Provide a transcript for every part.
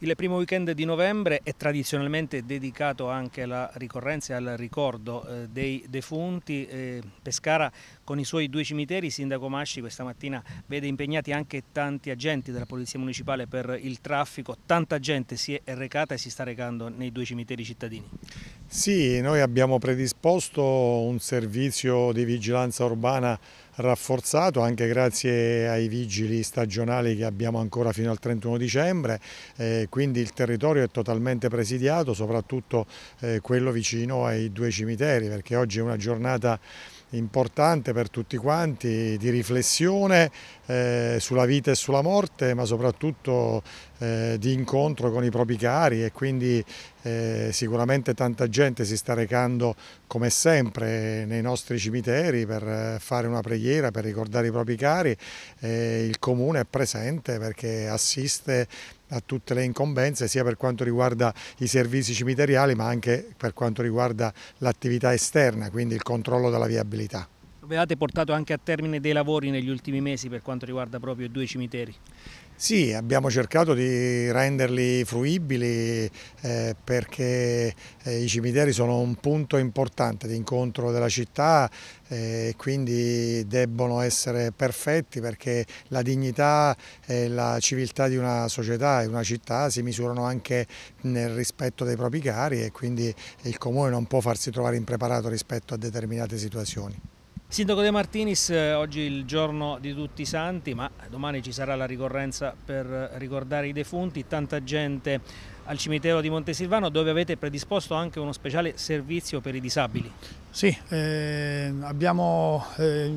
Il primo weekend di novembre è tradizionalmente dedicato anche alla ricorrenza e al ricordo eh, dei defunti. Eh, Pescara con i suoi due cimiteri, Sindaco Masci questa mattina vede impegnati anche tanti agenti della Polizia Municipale per il traffico. Tanta gente si è recata e si sta recando nei due cimiteri cittadini. Sì, noi abbiamo predisposto un servizio di vigilanza urbana rafforzato anche grazie ai vigili stagionali che abbiamo ancora fino al 31 dicembre, eh, quindi il territorio è totalmente presidiato, soprattutto eh, quello vicino ai due cimiteri, perché oggi è una giornata importante per tutti quanti di riflessione eh, sulla vita e sulla morte ma soprattutto eh, di incontro con i propri cari e quindi eh, sicuramente tanta gente si sta recando come sempre nei nostri cimiteri per fare una preghiera, per ricordare i propri cari, eh, il comune è presente perché assiste a tutte le incombenze sia per quanto riguarda i servizi cimiteriali ma anche per quanto riguarda l'attività esterna, quindi il controllo della viabilità. Avevate portato anche a termine dei lavori negli ultimi mesi per quanto riguarda proprio i due cimiteri? Sì, abbiamo cercato di renderli fruibili eh, perché eh, i cimiteri sono un punto importante di incontro della città eh, e eh, quindi debbono essere perfetti perché la dignità e la civiltà di una società e una città si misurano anche nel rispetto dei propri cari e quindi il comune non può farsi trovare impreparato rispetto a determinate situazioni. Sindaco De Martinis, eh, oggi è il giorno di tutti i santi, ma domani ci sarà la ricorrenza per eh, ricordare i defunti, tanta gente al cimitero di Montesilvano dove avete predisposto anche uno speciale servizio per i disabili. Sì, eh, abbiamo, eh,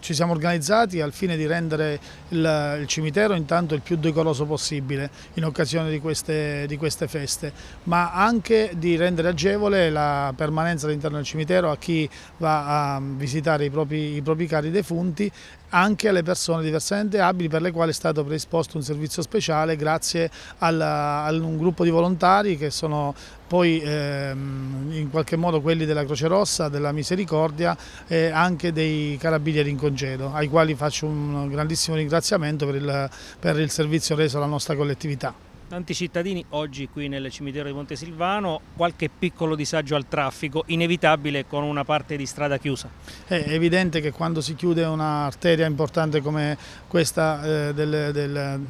ci siamo organizzati al fine di rendere il, il, cimitero intanto il più decoroso possibile in occasione di queste, di queste feste, ma anche di rendere agevole la permanenza all'interno del cimitero a chi va a visitare i propri, i propri cari defunti anche alle persone diversamente abili per le quali è stato predisposto un servizio speciale grazie a un gruppo di volontari che sono poi ehm, in qualche modo quelli della Croce Rossa, della Misericordia e anche dei Carabinieri in congedo, ai quali faccio un grandissimo ringraziamento per il, per il servizio reso alla nostra collettività. Tanti cittadini oggi qui nel cimitero di Montesilvano, qualche piccolo disagio al traffico, inevitabile con una parte di strada chiusa. È evidente che quando si chiude un'arteria importante come questa eh, del, del,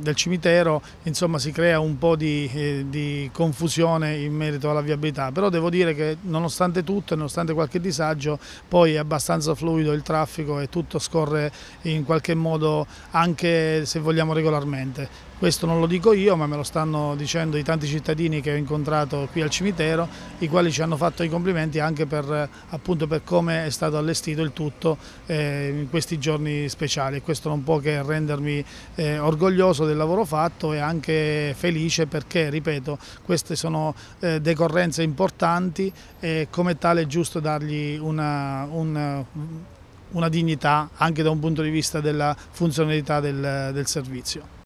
del, cimitero, insomma si crea un po' di, eh, di, confusione in merito alla viabilità, però devo dire che nonostante tutto, nonostante qualche disagio, poi è abbastanza fluido il traffico e tutto scorre in qualche modo anche se vogliamo regolarmente. Questo non lo dico io, ma me lo stanno dicendo i tanti cittadini che ho incontrato qui al cimitero, i quali ci hanno fatto i complimenti anche per, eh, appunto, per come è stato allestito il tutto eh, in questi giorni speciali questo non può che rendermi eh, orgoglioso del lavoro fatto e anche felice perché, ripeto, queste sono eh, decorrenze importanti e come tale è giusto dargli una, una una dignità anche da un punto di vista della funzionalità del, del servizio.